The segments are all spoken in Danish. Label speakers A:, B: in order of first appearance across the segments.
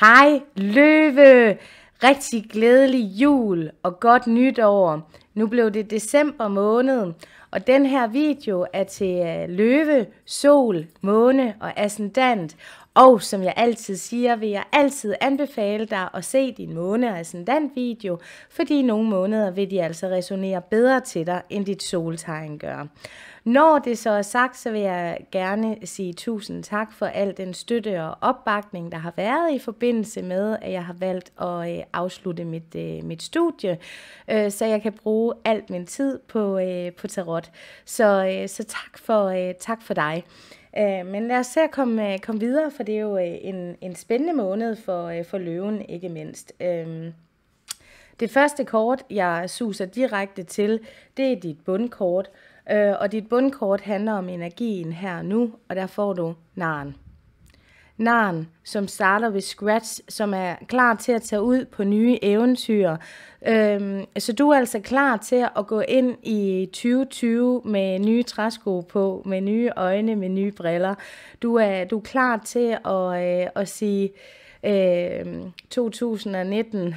A: Hej løve! Rigtig glædelig jul og godt nytår. Nu blev det december måned, og den her video er til øh, løve, sol, måne og ascendant. Og som jeg altid siger, vil jeg altid anbefale dig at se din måne- og ascendant-video, fordi nogle måneder vil de altså resonere bedre til dig, end dit soltegn gør. Når det så er sagt, så vil jeg gerne sige tusind tak for al den støtte og opbakning, der har været i forbindelse med, at jeg har valgt at øh, afslutte mit, øh, mit studie, så jeg kan bruge bruge alt min tid på, øh, på tarot. Så, øh, så tak, for, øh, tak for dig. Øh, men lad os se at komme, øh, komme videre, for det er jo øh, en, en spændende måned for, øh, for løven, ikke mindst. Øh, det første kort, jeg suser direkte til, det er dit bundkort. Øh, og dit bundkort handler om energien her og nu, og der får du naren. Narn, som starter ved scratch, som er klar til at tage ud på nye eventyr. Øhm, så du er altså klar til at gå ind i 2020 med nye træsko på, med nye øjne, med nye briller. Du er, du er klar til at, øh, at sige øh, 2019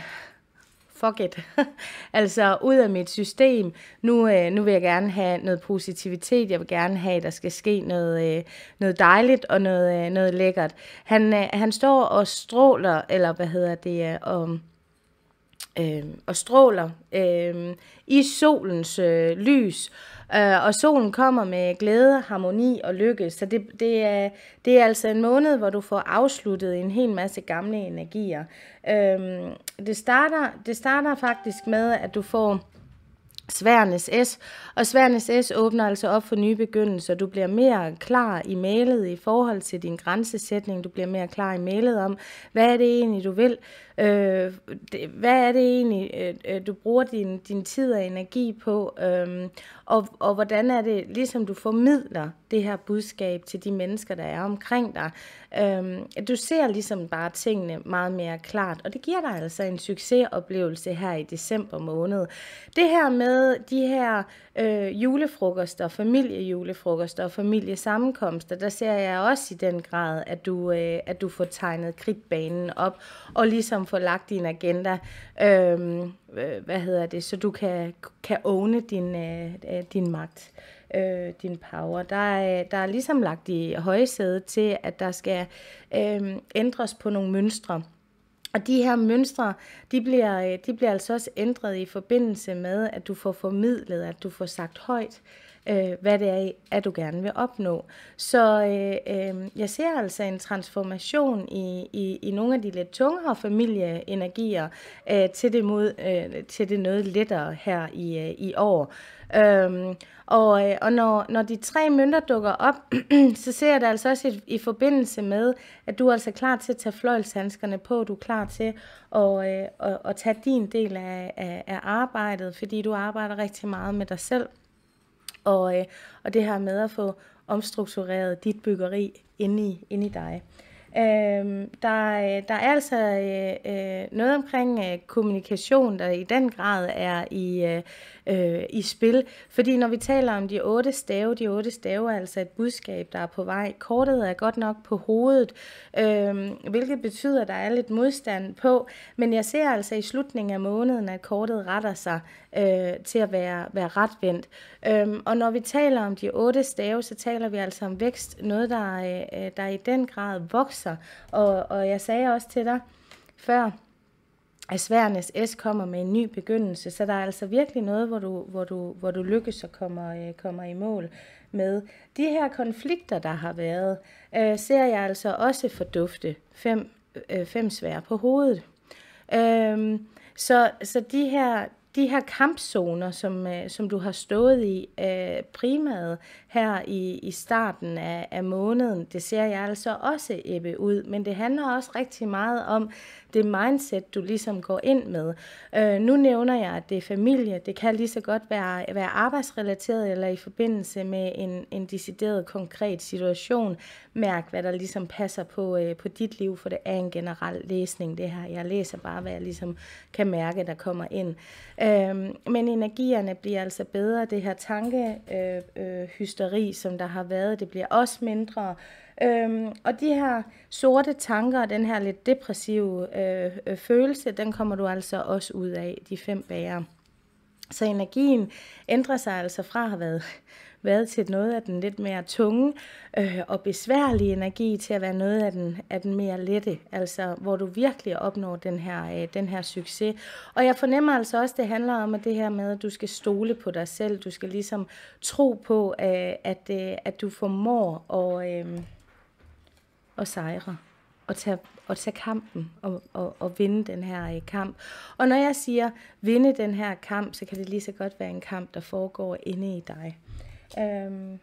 A: fuck it. altså ud af mit system. Nu, øh, nu vil jeg gerne have noget positivitet. Jeg vil gerne have, at der skal ske noget, øh, noget dejligt og noget, øh, noget lækkert. Han, øh, han står og stråler, eller hvad hedder det, øh, og, øh, og stråler øh, i solens øh, lys. Øh, og solen kommer med glæde, harmoni og lykke. Så det, det, er, det er altså en måned, hvor du får afsluttet en hel masse gamle energier. Øh, det, starter, det starter faktisk med, at du får Sværnes S. Og Sværnes S åbner altså op for nye begyndelser. Du bliver mere klar i mailet i forhold til din grænsesætning. Du bliver mere klar i mailet om, hvad er det egentlig, du vil? Øh, hvad er det egentlig, øh, øh, du bruger din, din tid og energi på? Øhm, og, og hvordan er det, ligesom du formidler det her budskab til de mennesker, der er omkring dig. Øhm, du ser ligesom bare tingene meget mere klart, og det giver dig altså en succesoplevelse her i december måned. Det her med de her øh, julefrokoster, familiejulefrokoster og familiesammenkomster, der ser jeg også i den grad, at du, øh, at du får tegnet kridtbanen op og ligesom får lagt din agenda. Øhm, hvad hedder det, så du kan, kan own din, øh, øh, din magt, øh, din power. Der er, der er ligesom lagt i højsæde til, at der skal øh, ændres på nogle mønstre. Og de her mønstre, de bliver, de bliver altså også ændret i forbindelse med, at du får formidlet, at du får sagt højt, øh, øh, hvad det er, at du gerne vil opnå. Så øh, øh, jeg ser altså en transformation i, i, i nogle af de lidt tungere familieenergier øh, til, det mod, øh, til det noget lettere her i, øh, i år. Øhm, og øh, og når, når de tre mønter dukker op, så ser jeg det altså også i, i forbindelse med, at du er altså klar til at tage fløjlshandskerne på, du er klar til at, øh, at, og tage din del af, af, af arbejdet, fordi du arbejder rigtig meget med dig selv. Og, øh, og det her med at få omstruktureret dit byggeri inde i, inde i dig. Øhm, øh, der, der er altså øh, øh, noget omkring øh, kommunikation, der i den grad er i, øh, øh, i spil. Fordi når vi taler om de otte stave, de otte stave er altså et budskab, der er på vej. Kortet er godt nok på hovedet, øh, hvilket betyder, at der er lidt modstand på. Men jeg ser altså i slutningen af måneden, at kortet retter sig øh, til at være, være retvendt. Øhm, og når vi taler om de otte stave, så taler vi altså om vækst, noget der, øh, der i den grad vokser. Og, og jeg sagde også til dig før, at sværnes S kommer med en ny begyndelse, så der er altså virkelig noget, hvor du, hvor du, hvor du lykkes og kommer, øh, kommer i mål med. De her konflikter, der har været, øh, ser jeg altså også fordufte fem, øh, fem svær på hovedet. Øhm, så, så de her de her kampzoner, som, øh, som du har stået i øh, primært her i, i starten af, af måneden, det ser jeg altså også ebbe ud. Men det handler også rigtig meget om det mindset, du ligesom går ind med. Øh, nu nævner jeg, at det er familie. Det kan lige så godt være, være arbejdsrelateret eller i forbindelse med en, en decideret konkret situation. Mærk, hvad der ligesom passer på, øh, på dit liv, for det er en generel læsning, det her. Jeg læser bare, hvad jeg ligesom kan mærke, der kommer ind. Øh, men energierne bliver altså bedre. Det her tankehysteri, øh, øh, hysteri, som der har været, det bliver også mindre. Øhm, og de her sorte tanker og den her lidt depressive øh, øh, følelse, den kommer du altså også ud af, de fem bærer. Så energien ændrer sig altså fra at have været, været til noget af den lidt mere tunge øh, og besværlige energi til at være noget af den, af den mere lette, altså hvor du virkelig opnår den her, øh, den her succes. Og jeg fornemmer altså også, det handler om at det her med, at du skal stole på dig selv, du skal ligesom tro på, øh, at, øh, at du formår at... Øh, og sejre og tage, og tage kampen og, og, og vinde den her øh, kamp. Og når jeg siger vinde den her kamp, så kan det lige så godt være en kamp, der foregår inde i dig. Øhm,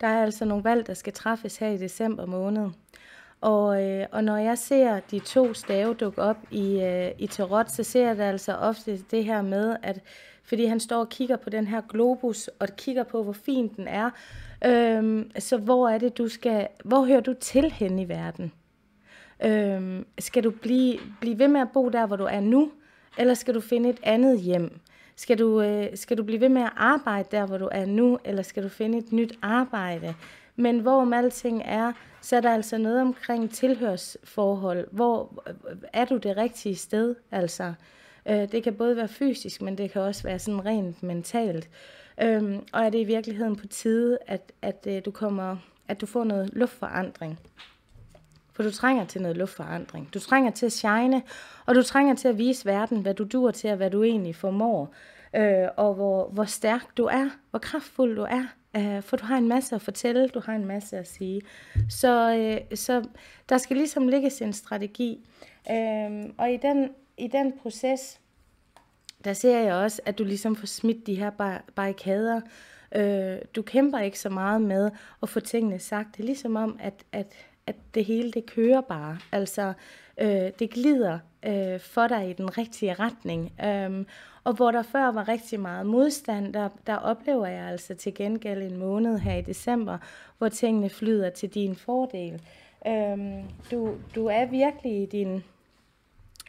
A: der er altså nogle valg, der skal træffes her i december måned. Og, øh, og når jeg ser de to stave dukke op i, øh, i tarot, så ser jeg det altså ofte det her med, at fordi han står og kigger på den her globus, og kigger på, hvor fin den er, øh, så hvor er det, du skal, hvor hører du til hen i verden? Øh, skal du blive, blive ved med at bo der, hvor du er nu, eller skal du finde et andet hjem? Skal du, øh, skal du blive ved med at arbejde der, hvor du er nu, eller skal du finde et nyt arbejde? Men hvor om alting er, så er der altså noget omkring tilhørsforhold. Hvor øh, er du det rigtige sted? Altså, øh, det kan både være fysisk, men det kan også være sådan rent mentalt. Øhm, og er det i virkeligheden på tide, at, at øh, du kommer, at du får noget luftforandring? For du trænger til noget luftforandring. Du trænger til at shine, og du trænger til at vise verden, hvad du dur til, og hvad du egentlig formår øh, og hvor, hvor stærk du er, hvor kraftfuld du er. Øh, for du har en masse at fortælle, du har en masse at sige. Så, øh, så der skal ligesom ligges en strategi. Øh, og i den, i den proces, der ser jeg også, at du ligesom får smidt de her bar- barrikader. Øh, du kæmper ikke så meget med at få tingene sagt. Det er ligesom om, at, at at det hele det kører bare. Altså, øh, det glider øh, for dig i den rigtige retning. Øhm, og hvor der før var rigtig meget modstand, der, der oplever jeg altså til gengæld en måned her i december, hvor tingene flyder til din fordel. Øhm, du, du er virkelig i din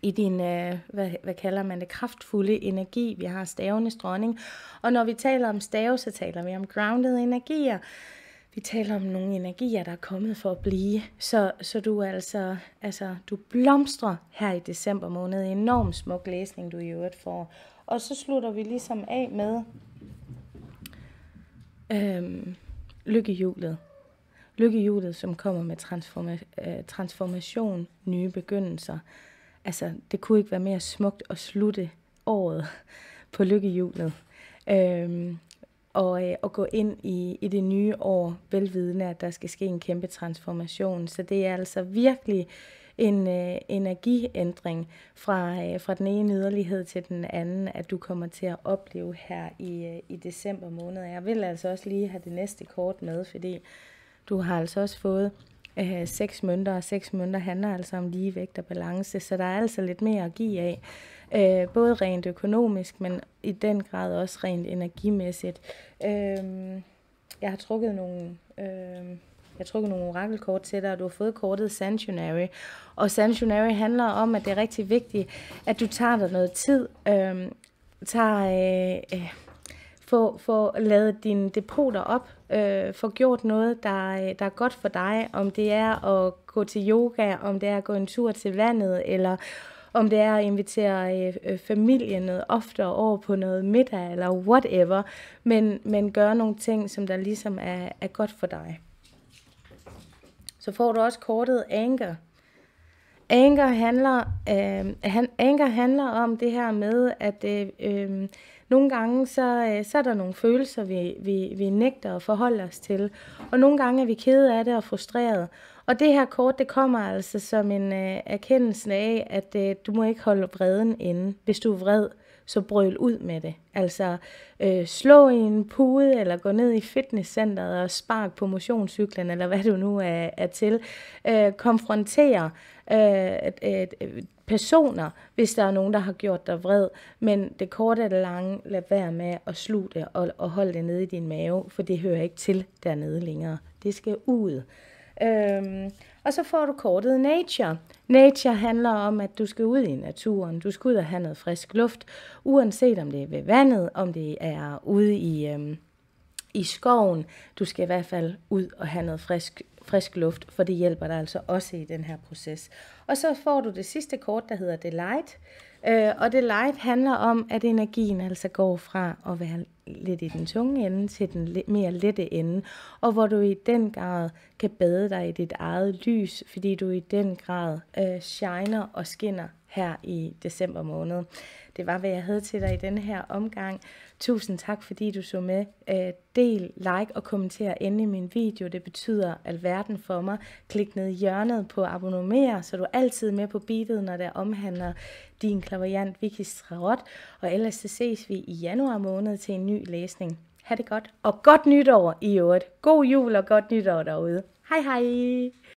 A: i din, øh, hvad, hvad kalder man det, kraftfulde energi. Vi har stavenes dronning. Og når vi taler om stave, så taler vi om grounded energier vi taler om nogle energier, der er kommet for at blive. Så, så du altså, altså, du blomstrer her i december måned. Enorm smuk læsning, du i øvrigt får. Og så slutter vi ligesom af med øhm, lykkehjulet. Lykkehjulet, som kommer med transforma- øh, transformation, nye begyndelser. Altså, det kunne ikke være mere smukt at slutte året på lykkehjulet. Øhm, og, øh, og gå ind i, i det nye år velvidende, at der skal ske en kæmpe transformation. Så det er altså virkelig en øh, energiændring fra, øh, fra den ene yderlighed til den anden, at du kommer til at opleve her i, øh, i december måned. Jeg vil altså også lige have det næste kort med, fordi du har altså også fået øh, seks mønter, og seks mønter handler altså om ligevægt og balance, så der er altså lidt mere at give af øh, både rent økonomisk, men i den grad også rent energimæssigt. Øh, jeg har trukket nogle... Øh, jeg trukket nogle orakelkort til dig, og du har fået kortet Sanctuary. Og Sanctuary handler om, at det er rigtig vigtigt, at du tager dig noget tid, øh, tager, øh, øh, få, få lavet dine depoter op, øh, få gjort noget, der, øh, der er godt for dig, om det er at gå til yoga, om det er at gå en tur til vandet, eller om det er at invitere øh, øh, familien noget oftere over på noget middag eller whatever, men, men gøre nogle ting, som der ligesom er, er godt for dig. Så får du også kortet anger. Anger handler, øh, han, anger handler om det her med, at øh, øh, nogle gange så, øh, så er der nogle følelser, vi, vi, vi nægter at forholde os til. Og nogle gange er vi kede af det og frustreret. Og det her kort, det kommer altså som en øh, erkendelse af, at øh, du må ikke holde vreden inde. Hvis du er vred, så brøl ud med det. Altså øh, slå i en pude, eller gå ned i fitnesscenteret og spark på motionscyklen, eller hvad du nu er, er til. Øh, konfrontere øh, øh, personer, hvis der er nogen, der har gjort dig vred. Men det korte eller det lange, lad være med at sluge det og, og holde det nede i din mave, for det hører ikke til dernede længere. Det skal ud. Øhm, og så får du kortet Nature. Nature handler om, at du skal ud i naturen, du skal ud og have noget frisk luft, uanset om det er ved vandet, om det er ude i, øhm, i skoven. Du skal i hvert fald ud og have noget frisk frisk luft, for det hjælper dig altså også i den her proces. Og så får du det sidste kort, der hedder Delight. Øh, og Delight handler om, at energien altså går fra at være lidt i den tunge ende til den mere lette ende, og hvor du i den grad kan bade dig i dit eget lys, fordi du i den grad øh, shiner og skinner her i december måned. Det var, hvad jeg havde til dig i denne her omgang. Tusind tak, fordi du så med. Øh, del, like og kommenter endelig min video. Det betyder alverden for mig. Klik ned i hjørnet på abonner, så du er altid med på beatet, når det omhandler din klaveriant Vicky Strarot. Og ellers så ses vi i januar måned til en ny læsning. Ha' det godt, og godt nytår i øvrigt. God jul og godt nytår derude. Hej hej!